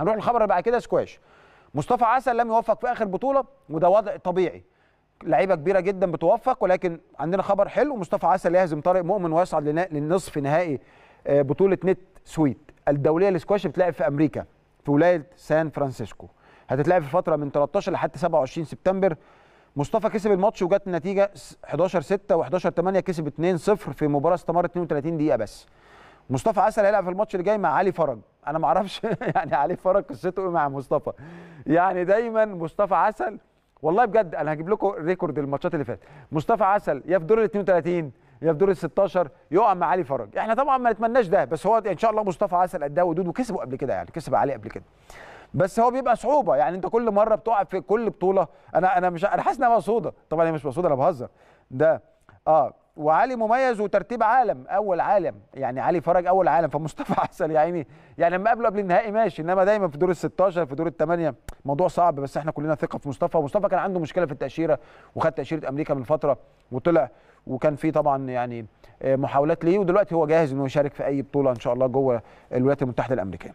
هنروح الخبر بعد كده سكواش مصطفى عسل لم يوفق في اخر بطوله وده وضع طبيعي لعيبه كبيره جدا بتوفق ولكن عندنا خبر حلو مصطفى عسل يهزم طارق مؤمن ويصعد للنصف نهائي آه، بطوله نت سويت الدوليه للسكواش بتلعب في امريكا في ولايه سان فرانسيسكو هتتلعب في فتره من 13 لحد 27 سبتمبر مصطفى كسب الماتش وجت النتيجه 11 6 و11 8 كسب 2 0 في مباراه استمرت 32 دقيقه بس مصطفى عسل هيلعب في الماتش اللي جاي مع علي فرج انا ما اعرفش يعني عليه فرج قصته ايه مع مصطفى يعني دايما مصطفى عسل والله بجد انا هجيب لكم ريكورد الماتشات اللي فاتت مصطفى عسل يا في دور ال 32 يا في دور ال 16 يقع مع علي فرج احنا طبعا ما نتمناش ده بس هو ان شاء الله مصطفى عسل قدها ودود وكسبه قبل كده يعني كسب علي قبل كده بس هو بيبقى صعوبه يعني انت كل مره بتقع في كل بطوله انا انا مش انا حاسس انها مقصوده طبعا هي مش مقصوده انا بهزر ده اه وعلي مميز وترتيب عالم اول عالم يعني علي فرج اول عالم فمصطفى عسل يا عيني يعني لما قابله قبل النهائي ماشي انما دايما في دور ال 16 في دور الثمانيه موضوع صعب بس احنا كلنا ثقه في مصطفى ومصطفى كان عنده مشكله في التاشيره وخد تاشيره امريكا من فتره وطلع وكان في طبعا يعني آه، محاولات ليه ودلوقتي هو جاهز انه يشارك في اي بطوله ان شاء الله جوه الولايات المتحده الامريكيه